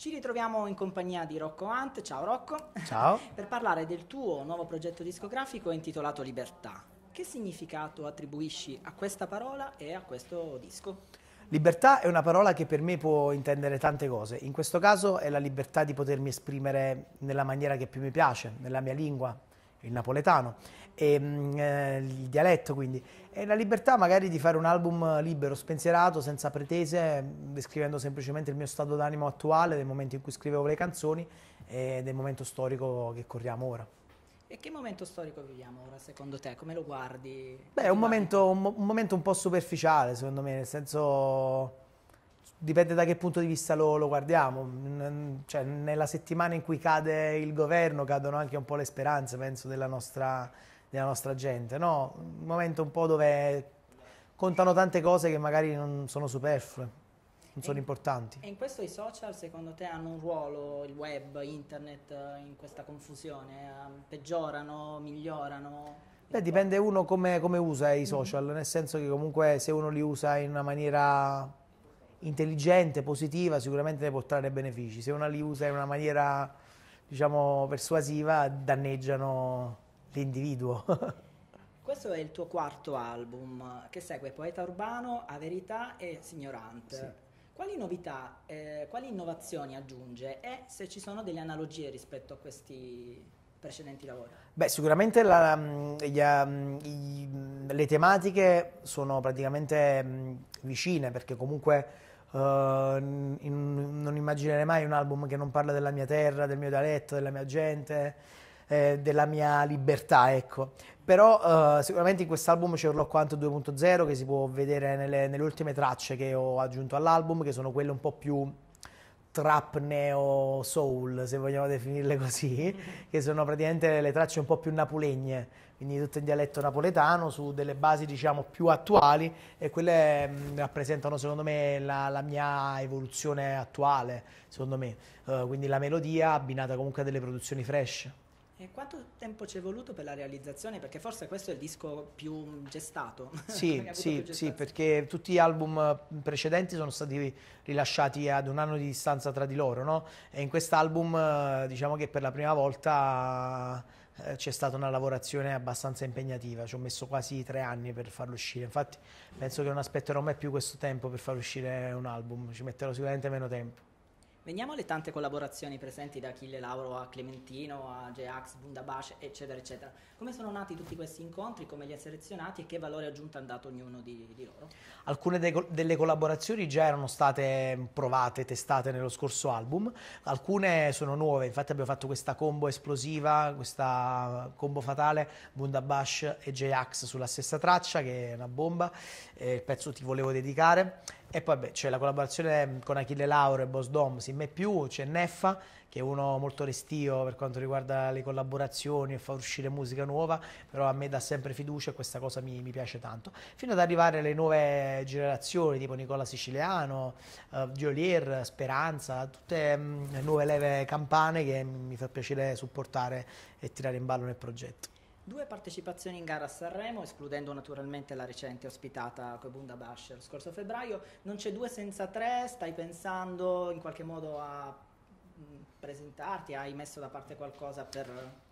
Ci ritroviamo in compagnia di Rocco Ant, ciao Rocco, ciao. per parlare del tuo nuovo progetto discografico intitolato Libertà. Che significato attribuisci a questa parola e a questo disco? Libertà è una parola che per me può intendere tante cose, in questo caso è la libertà di potermi esprimere nella maniera che più mi piace, nella mia lingua, il napoletano, e, mm, eh, il dialetto quindi, e la libertà magari di fare un album libero, spensierato, senza pretese, mm, descrivendo semplicemente il mio stato d'animo attuale, del momento in cui scrivevo le canzoni e del momento storico che corriamo ora. E che momento storico viviamo ora secondo te? Come lo guardi? Beh, è un momento, un, un momento un po' superficiale secondo me, nel senso dipende da che punto di vista lo, lo guardiamo. Cioè, nella settimana in cui cade il governo cadono anche un po' le speranze, penso, della nostra, della nostra gente. No? Un momento un po' dove contano tante cose che magari non sono superflue. Non e, sono importanti. E in questo i social secondo te hanno un ruolo, il web, internet, in questa confusione? Ehm, peggiorano, migliorano? Beh, dipende uno come, come usa i mm-hmm. social, mm-hmm. nel senso che comunque se uno li usa in una maniera intelligente, positiva, sicuramente ne può trarre benefici. Se una li usa in una maniera, diciamo, persuasiva, danneggiano l'individuo. Questo è il tuo quarto album, che segue Poeta Urbano, A Verità e Signorante. Sì. Quali novità, eh, quali innovazioni aggiunge e se ci sono delle analogie rispetto a questi precedenti lavori? Beh, sicuramente la, gli, gli, ehm, le tematiche sono praticamente mm, vicine perché comunque uh, in, non immaginerei mai un album che non parla della mia terra, del mio dialetto, della mia gente, eh, della mia libertà, ecco. Però uh, sicuramente in quest'album c'è Urlo Quanto 2.0 che si può vedere nelle, nelle ultime tracce che ho aggiunto all'album, che sono quelle un po' più trap neo soul, se vogliamo definirle così, che sono praticamente le tracce un po' più napulegne, quindi tutto in dialetto napoletano, su delle basi diciamo più attuali e quelle mh, mm, rappresentano secondo me la, la, mia evoluzione attuale, secondo me, uh, quindi la melodia abbinata comunque a delle produzioni fresh. E quanto tempo ci è voluto per la realizzazione? Perché forse questo è il disco più gestato. Sì, sì, più sì, perché tutti gli album eh, precedenti sono stati rilasciati ad un anno di distanza tra di loro, no? E in quest'album eh, diciamo che per la prima volta eh, c'è stata una lavorazione abbastanza impegnativa, ci ho messo quasi tre anni per farlo uscire, infatti penso che non aspetterò mai più questo tempo per far uscire un album, ci metterò sicuramente meno tempo. Veniamo alle tante collaborazioni presenti da Achille Lauro a Clementino, a Geax, Bundabash, eccetera, eccetera. Come sono nati tutti questi incontri, come li ha selezionati e che valore aggiunto ha dato ognuno di, di loro? Alcune de- delle collaborazioni già erano state provate, testate nello scorso album, alcune sono nuove, infatti abbiamo fatto questa combo esplosiva, questa combo fatale, Bundabash e Geax sulla stessa traccia, che è una bomba, eh, il pezzo ti volevo dedicare. E poi beh, c'è la collaborazione ehm, con Achille Lauro e Boss Dom, si me più, c'è Neffa che è uno molto restio per quanto riguarda le collaborazioni e fa uscire musica nuova, però a me dà sempre fiducia e questa cosa mi, mi piace tanto. Fino ad arrivare alle nuove generazioni tipo Nicola Siciliano, uh, eh, Violier, Speranza, tutte um, nuove leve campane che mi fa piacere supportare e tirare in ballo nel progetto. Due partecipazioni in gara a Sanremo, escludendo naturalmente la recente ospitata con Bunda Basher lo scorso febbraio. Non c'è due senza tre, stai pensando in qualche modo a presentarti? Hai messo da parte qualcosa per...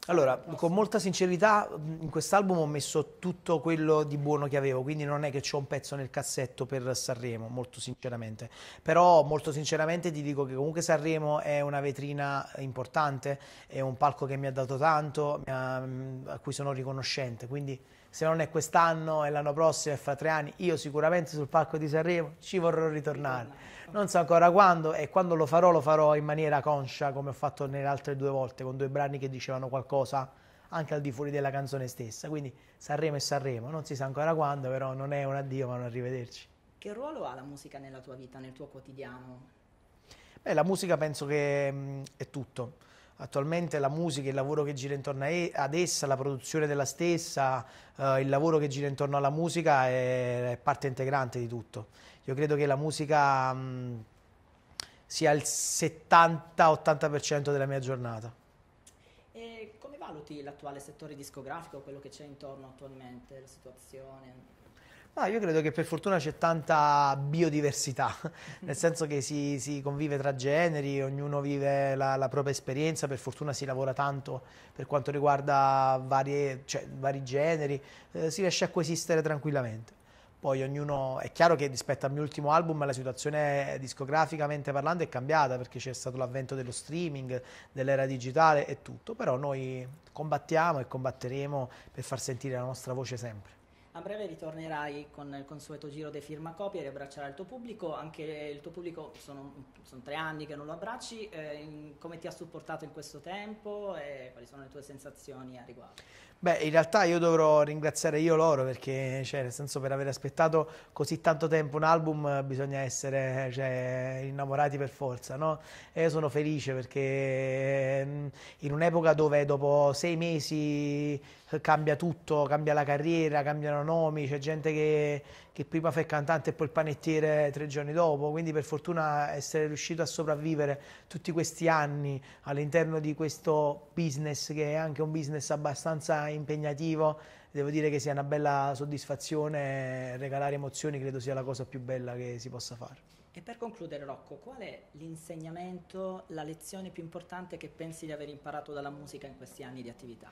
Allora, con molta sincerità in quest'album ho messo tutto quello di buono che avevo, quindi non è che ho un pezzo nel cassetto per Sanremo, molto sinceramente. Però molto sinceramente ti dico che comunque Sanremo è una vetrina importante, è un palco che mi ha dato tanto, mm, a cui sono riconoscente, quindi se non è quest'anno è l'anno prossimo e fra tre anni, io sicuramente sul palco di Sanremo ci vorrò ritornare. Non so ancora quando e quando lo farò lo farò in maniera conscia come ho fatto nelle altre due volte con due brani che dicevano qualcosa anche al di fuori della canzone stessa. Quindi Sanremo e Sanremo, non si sa ancora quando, però non è un addio ma un arrivederci. Che ruolo ha la musica nella tua vita, nel tuo quotidiano? Beh, la musica penso che mh, mm, è tutto attualmente la musica, il lavoro che gira intorno ad essa, la produzione della stessa, eh, il lavoro che gira intorno alla musica è, è, parte integrante di tutto. Io credo che la musica mh, mm, sia il 70-80% della mia giornata. E come valuti l'attuale settore discografico, quello che c'è intorno attualmente, la situazione? Ma io credo che per fortuna c'è tanta biodiversità, nel senso che si, si convive tra generi, ognuno vive la, la, propria esperienza, per fortuna si lavora tanto per quanto riguarda varie, cioè, vari generi, eh, si riesce a coesistere tranquillamente. Poi ognuno, è chiaro che rispetto al mio ultimo album la situazione discograficamente parlando è cambiata perché c'è stato l'avvento dello streaming, dell'era digitale e tutto, però noi combattiamo e combatteremo per far sentire la nostra voce sempre. A breve ritornerai con il consueto giro dei firmacopie, riabbraccerai il tuo pubblico, anche il tuo pubblico sono, sono tre anni che non lo abbracci, eh, in, come ti ha supportato in questo tempo e quali sono le tue sensazioni a riguardo? Beh, in realtà io dovrò ringraziare io loro perché, cioè, nel senso, per aver aspettato così tanto tempo un album bisogna essere cioè, innamorati per forza, no? E io sono felice perché mm, in un'epoca dove dopo sei mesi cambia tutto, cambia la carriera, cambiano cambiano nomi, c'è gente che, che prima fa il cantante e poi il panettiere tre giorni dopo, quindi per fortuna essere riuscito a sopravvivere tutti questi anni all'interno di questo business che è anche un business abbastanza impegnativo, devo dire che sia una bella soddisfazione, regalare emozioni credo sia la cosa più bella che si possa fare. E per concludere, Rocco, qual è l'insegnamento, la lezione più importante che pensi di aver imparato dalla musica in questi anni di attività?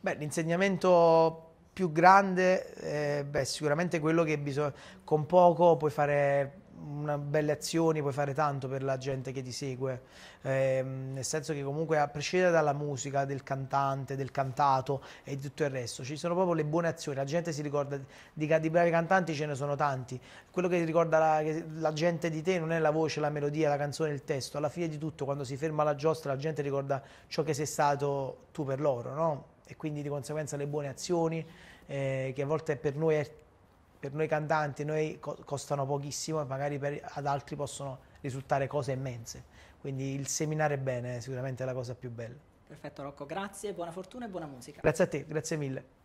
Beh, l'insegnamento più grande, eh, beh, sicuramente quello che bisogna, con poco puoi fare una belle azioni, puoi fare tanto per la gente che ti segue, eh, nel senso che comunque a prescindere dalla musica, del cantante, del cantato e di tutto il resto, ci sono proprio le buone azioni, la gente si ricorda di, di bravi cantanti, ce ne sono tanti, quello che ricorda la, la, gente di te non è la voce, la melodia, la canzone, il testo, alla fine di tutto quando si ferma la giostra la gente ricorda ciò che sei stato tu per loro, no? e quindi di conseguenza le buone azioni eh, che a volte per noi, per noi cantanti noi co costano pochissimo e magari per, ad altri possono risultare cose immense. Quindi il seminare bene è sicuramente la cosa più bella. Perfetto Rocco, grazie, buona fortuna e buona musica. Grazie a te, grazie mille.